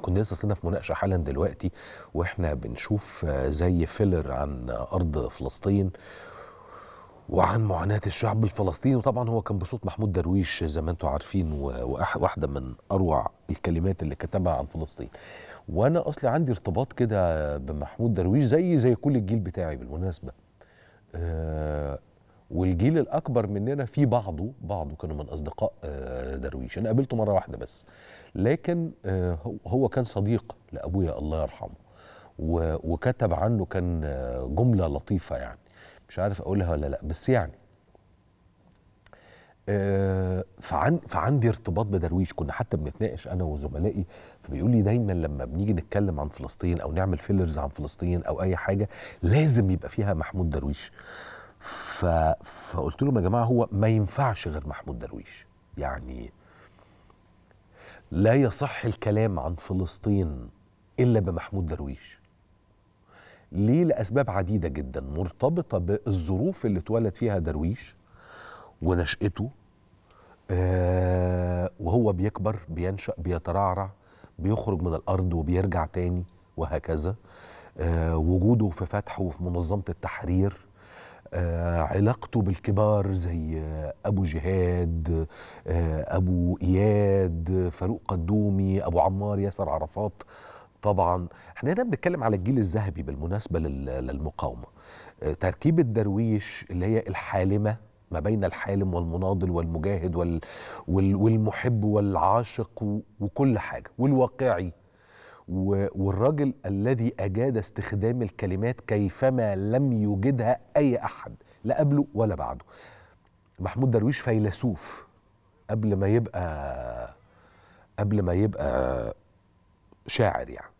كنا لسه اصلنا في مناقشه حالا دلوقتي واحنا بنشوف زي فيلر عن ارض فلسطين وعن معاناة الشعب الفلسطيني وطبعا هو كان بصوت محمود درويش زي ما انتم عارفين واحده من أروع الكلمات اللي كتبها عن فلسطين وأنا أصلي عندي ارتباط كده بمحمود درويش زي زي كل الجيل بتاعي بالمناسبة آه، والجيل الاكبر مننا في بعضه بعضه كانوا من اصدقاء آه، درويش انا قابلته مره واحده بس لكن آه، هو كان صديق لابويا الله يرحمه وكتب عنه كان آه، جمله لطيفه يعني مش عارف اقولها ولا لا بس يعني فعن فعندي ارتباط بدرويش كنا حتى بنتناقش انا وزملائي فبيقول لي دايما لما بنيجي نتكلم عن فلسطين او نعمل فيلرز عن فلسطين او اي حاجه لازم يبقى فيها محمود درويش ف... فقلت لهم يا جماعه هو ما ينفعش غير محمود درويش يعني لا يصح الكلام عن فلسطين الا بمحمود درويش ليه لاسباب عديده جدا مرتبطه بالظروف اللي اتولد فيها درويش ونشاته آه وهو بيكبر بينشا بيترعرع بيخرج من الارض وبيرجع تاني وهكذا آه وجوده في فتح وفي منظمه التحرير آه، علاقته بالكبار زي آه، ابو جهاد آه، ابو اياد فاروق قدومي ابو عمار ياسر عرفات طبعا احنا هنا بنتكلم على الجيل الذهبي بالمناسبه للمقاومه تركيبه درويش اللي هي الحالمه ما بين الحالم والمناضل والمجاهد وال والمحب والعاشق وكل حاجه والواقعي والراجل الذي أجاد استخدام الكلمات كيفما لم يجدها أي أحد لا قبله ولا بعده محمود درويش فيلسوف قبل ما يبقى قبل ما يبقى شاعر يعني